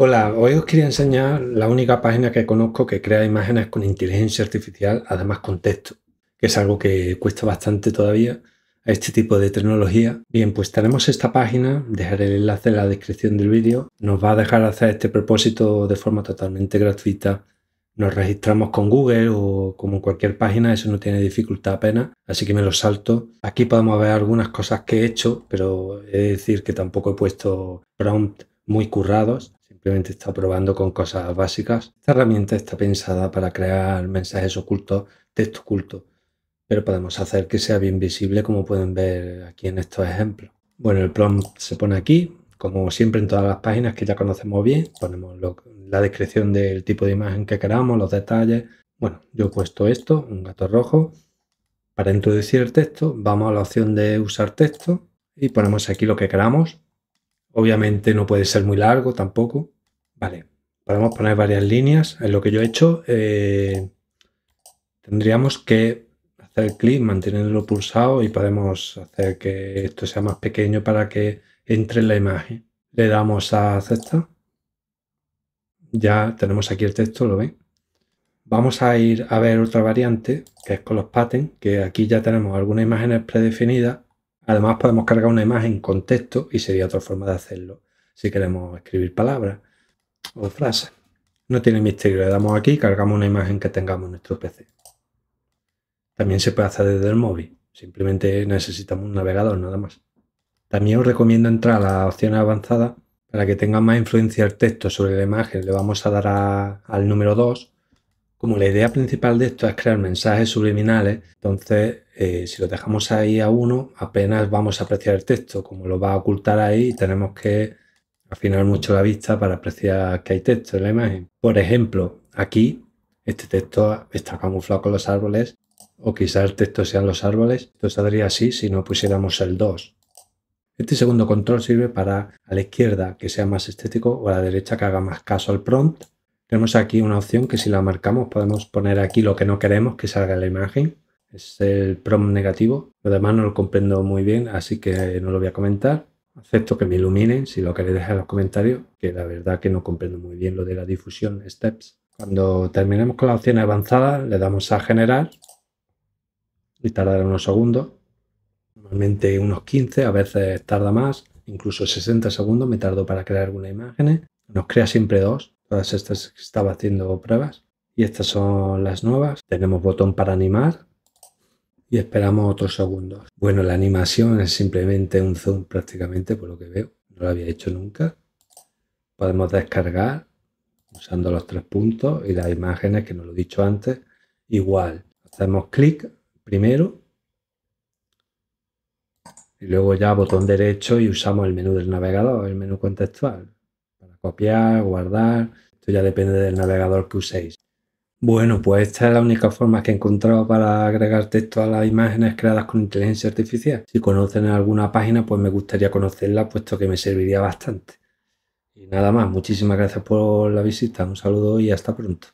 Hola, hoy os quería enseñar la única página que conozco que crea imágenes con inteligencia artificial, además con texto, que es algo que cuesta bastante todavía a este tipo de tecnología. Bien, pues tenemos esta página, dejaré el enlace en la descripción del vídeo, nos va a dejar hacer este propósito de forma totalmente gratuita. Nos registramos con Google o como cualquier página, eso no tiene dificultad apenas, así que me lo salto. Aquí podemos ver algunas cosas que he hecho, pero he de decir que tampoco he puesto prompt muy currados Simplemente está probando con cosas básicas. Esta herramienta está pensada para crear mensajes ocultos, texto oculto, pero podemos hacer que sea bien visible como pueden ver aquí en estos ejemplos. Bueno, el prompt se pone aquí, como siempre en todas las páginas que ya conocemos bien, ponemos la descripción del tipo de imagen que queramos, los detalles. Bueno, yo he puesto esto, un gato rojo. Para introducir el texto, vamos a la opción de usar texto y ponemos aquí lo que queramos. Obviamente no puede ser muy largo tampoco. Vale, podemos poner varias líneas. En lo que yo he hecho, eh, tendríamos que hacer clic, mantenerlo pulsado y podemos hacer que esto sea más pequeño para que entre en la imagen. Le damos a aceptar. Ya tenemos aquí el texto, ¿lo ven? Vamos a ir a ver otra variante, que es con los patents, que aquí ya tenemos algunas imágenes predefinidas Además podemos cargar una imagen con texto y sería otra forma de hacerlo si queremos escribir palabras o frases. No tiene misterio, le damos aquí y cargamos una imagen que tengamos en nuestro PC. También se puede hacer desde el móvil, simplemente necesitamos un navegador nada más. También os recomiendo entrar a las opciones avanzadas para que tenga más influencia el texto sobre la imagen. Le vamos a dar al número 2 como la idea principal de esto es crear mensajes subliminales, entonces eh, si lo dejamos ahí a uno, apenas vamos a apreciar el texto, como lo va a ocultar ahí, tenemos que afinar mucho la vista para apreciar que hay texto en la imagen. Por ejemplo, aquí este texto está camuflado con los árboles, o quizás el texto sean los árboles, esto saldría así si no pusiéramos el 2. Este segundo control sirve para a la izquierda que sea más estético o a la derecha que haga más caso al prompt tenemos aquí una opción que si la marcamos podemos poner aquí lo que no queremos que salga en la imagen. Es el prom negativo. Lo demás no lo comprendo muy bien, así que no lo voy a comentar. Acepto que me iluminen si lo queréis dejar en los comentarios, que la verdad que no comprendo muy bien lo de la difusión steps. Cuando terminemos con la opción avanzada, le damos a generar y tardará unos segundos. Normalmente unos 15, a veces tarda más, incluso 60 segundos me tardo para crear una imagen. Nos crea siempre dos, todas estas estaba haciendo pruebas. Y estas son las nuevas. Tenemos botón para animar y esperamos otros segundos. Bueno, la animación es simplemente un zoom prácticamente por lo que veo. No lo había hecho nunca. Podemos descargar usando los tres puntos y las imágenes que nos lo he dicho antes. Igual, hacemos clic primero y luego ya botón derecho y usamos el menú del navegador, el menú contextual copiar, guardar. Esto ya depende del navegador que uséis. Bueno, pues esta es la única forma que he encontrado para agregar texto a las imágenes creadas con inteligencia artificial. Si conocen alguna página, pues me gustaría conocerla, puesto que me serviría bastante. Y nada más, muchísimas gracias por la visita, un saludo y hasta pronto.